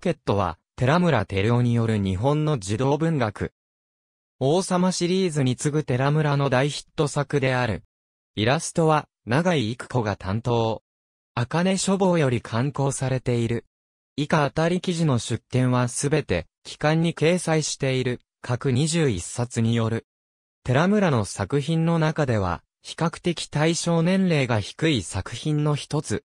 ケットは、寺村照夫による日本の児童文学。王様シリーズに次ぐ寺村の大ヒット作である。イラストは、長井育子が担当。茜書房より刊行されている。以下あたり記事の出典はすべて、機関に掲載している、各21冊による。寺村の作品の中では、比較的対象年齢が低い作品の一つ、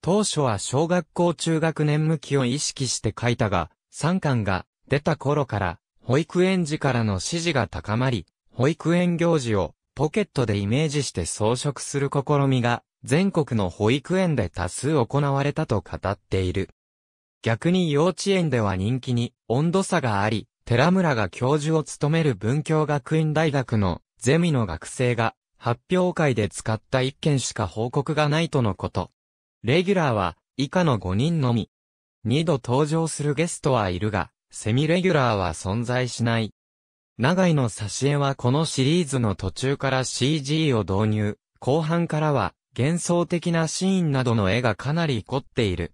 当初は小学校中学年向きを意識して書いたが、3巻が出た頃から、保育園児からの支持が高まり、保育園行事をポケットでイメージして装飾する試みが、全国の保育園で多数行われたと語っている。逆に幼稚園では人気に温度差があり、寺村が教授を務める文教学院大学のゼミの学生が発表会で使った一件しか報告がないとのこと。レギュラーは以下の5人のみ。2度登場するゲストはいるが、セミレギュラーは存在しない。長井の挿絵はこのシリーズの途中から CG を導入、後半からは幻想的なシーンなどの絵がかなり凝っている。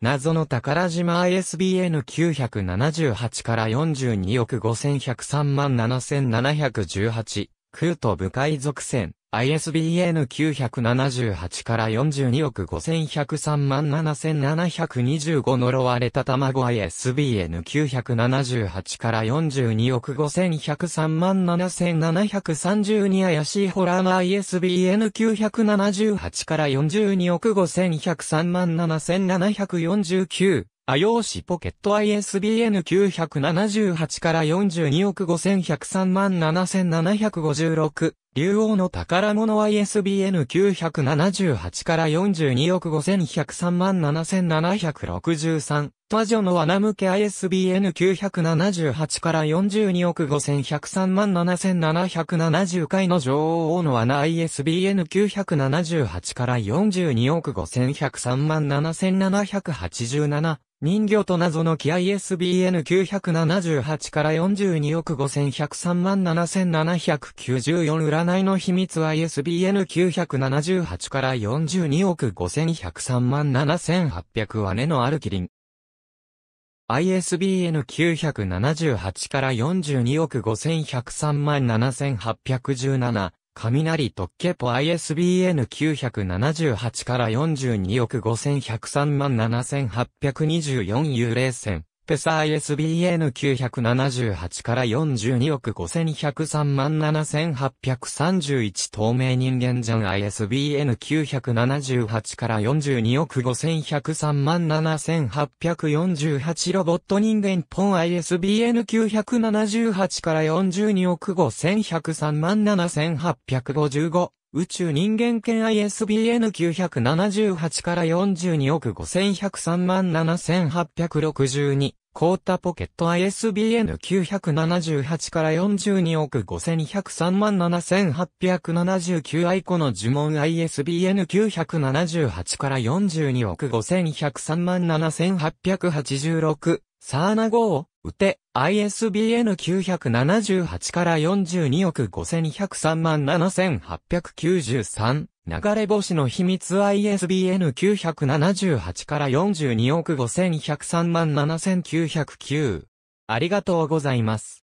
謎の宝島 ISBN978 から42億5103万7718、空と部海賊船。ISBN 978から42億5103万7725呪われた卵 ISBN 978から42億5103万7732怪しいホラーの ISBN 978から42億5103万 7749IOC ポケット ISBN978 から42億5103万7756竜王の宝物 ISBN 978から42億5103万7763。魔女の穴向け ISBN 978から42億5103万7770回の女王の穴 ISBN 978から42億5103万7787。人魚と謎の木 ISBN 978から42億5103万7794裏占いの秘密は ISBN978 から42億5103万7800はねのあるキリン。ISBN978 から42億5103万7817、雷特ケポ ISBN978 から42億5103万7824幽霊船。ペサ ISBN978 から42億5103万7831透明人間ジャン ISBN978 から42億5103万7848ロボット人間ポン ISBN978 から42億5103万7855宇宙人間圏 ISBN978 から42億5103万7862。コータポケット ISBN978 から42億5103万7879アイコの呪文 ISBN978 から42億5103万7886サーナ号を打て ISBN 978から42億5203万7893流れ星の秘密 ISBN 978から42億5103万7909ありがとうございます。